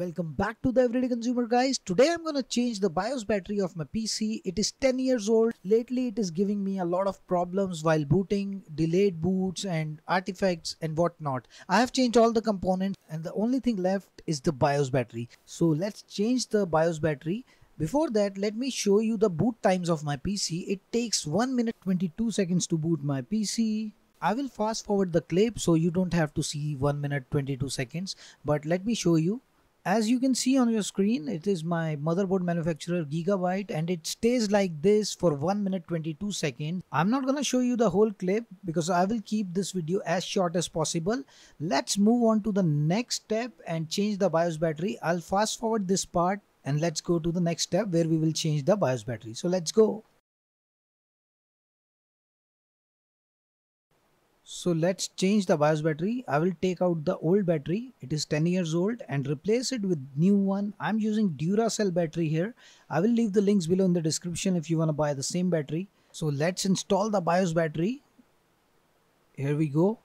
Welcome back to the Everyday Consumer guys. Today I'm gonna change the BIOS battery of my PC. It is 10 years old. Lately it is giving me a lot of problems while booting, delayed boots and artifacts and whatnot. I have changed all the components and the only thing left is the BIOS battery. So let's change the BIOS battery. Before that, let me show you the boot times of my PC. It takes 1 minute 22 seconds to boot my PC. I will fast forward the clip so you don't have to see 1 minute 22 seconds but let me show you as you can see on your screen it is my motherboard manufacturer gigabyte and it stays like this for 1 minute 22 seconds i'm not gonna show you the whole clip because i will keep this video as short as possible let's move on to the next step and change the bios battery i'll fast forward this part and let's go to the next step where we will change the bios battery so let's go So let's change the BIOS battery. I will take out the old battery. It is 10 years old and replace it with new one. I'm using Duracell battery here. I will leave the links below in the description if you want to buy the same battery. So let's install the BIOS battery. Here we go.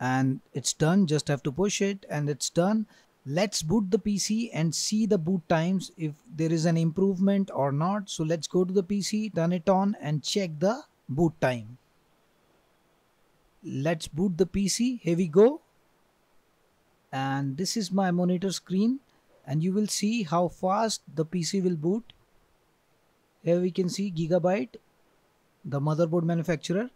And it's done. Just have to push it and it's done. Let's boot the PC and see the boot times if there is an improvement or not. So let's go to the PC, turn it on and check the boot time let's boot the PC here we go and this is my monitor screen and you will see how fast the PC will boot here we can see Gigabyte the motherboard manufacturer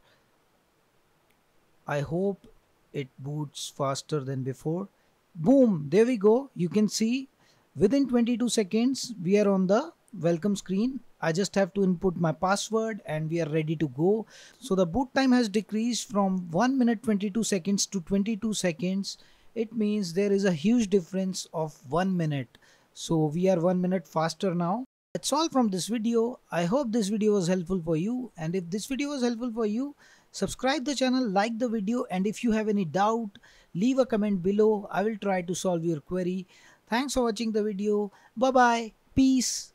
I hope it boots faster than before boom there we go you can see within 22 seconds we are on the welcome screen I just have to input my password and we are ready to go. So the boot time has decreased from 1 minute 22 seconds to 22 seconds. It means there is a huge difference of 1 minute. So we are 1 minute faster now. That's all from this video. I hope this video was helpful for you and if this video was helpful for you, subscribe the channel, like the video and if you have any doubt, leave a comment below. I will try to solve your query. Thanks for watching the video. Bye bye. Peace.